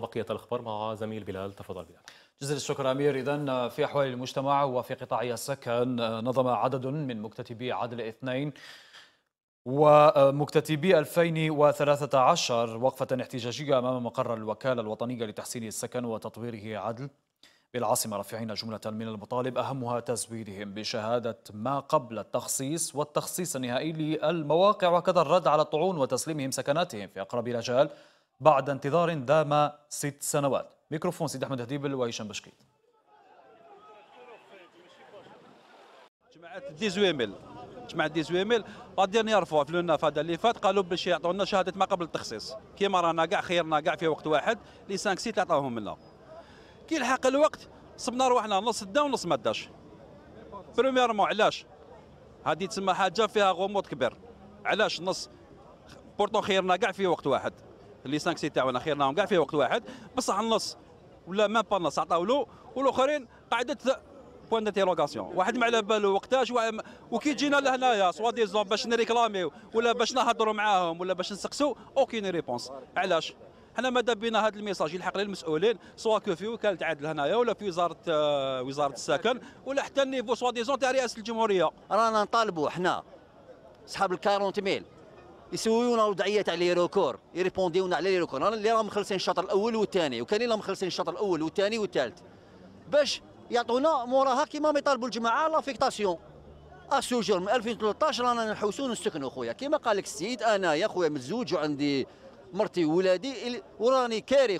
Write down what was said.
بقية الأخبار مع زميل بلال تفضل بلال جزيل الشكر أمير إذا في أحوال المجتمع وفي قطاع السكن نظم عدد من مكتتبي عدل اثنين ومكتتبي 2013 وقفة احتجاجية أمام مقر الوكالة الوطنية لتحسين السكن وتطويره عدل بالعاصمة رافعين جملة من المطالب أهمها تزويدهم بشهادة ما قبل التخصيص والتخصيص النهائي للمواقع وكذا الرد على الطعون وتسليمهم سكناتهم في أقرب الأجال بعد انتظار دام ست سنوات ميكروفون سيد أحمد هديبل وهشام بشكي جماعة دي زويمل جماعة دي زويمل لا يرفعوا فوا في لونا هذا اللي فات قالوا باش يعطونا شهادة ما قبل التخصيص كيما رانا كاع خيرنا كاع في وقت واحد لي 5 6 عطاوهم لنا كي لحق الوقت صبنا روحنا نص دا ونص ما داش بريميرمون علاش هذه تسمى حاجة فيها غموض كبير علاش نص بورتو خيرنا كاع في وقت واحد لي 5 6 تاعنا خيرناهم كاع في وقت واحد بصح النص ولا ما با النص عطاو له والاخرين قاعده بوان ديتيروغاسيون واحد ما على بالو وقتاش وكي جينا لهنايا سوا ديزون باش نريكلاميو ولا باش نهضروا معاهم ولا باش نسقسوا اوكين ريبونس علاش حنا ما بينا هذا الميساج يلحق للمسؤولين كو في وكاله عدل هنايا ولا في وزاره آه، وزاره السكن ولا حتى النيفو سوا ديزون تاع رئاسه الجمهوريه رانا نطالبوا حنا اصحاب ال 40 ميل يسويونا وضعيه تاع لي ريكور يريبونديونا على لي ريكور انا اللي راهم مخلصين الشوط الاول والثاني وكاين اللي راهم مخلصين الشوط الاول والثاني والثالث باش يعطونا موراها كيما ما يطالبوا الجماعه لافيكتاسيون اسوجور من 2013 رانا نحوسو نسكنوا خويا كيما قال لك السيد انا يا خويا متزوج وعندي مرتي وولادي وراني كاري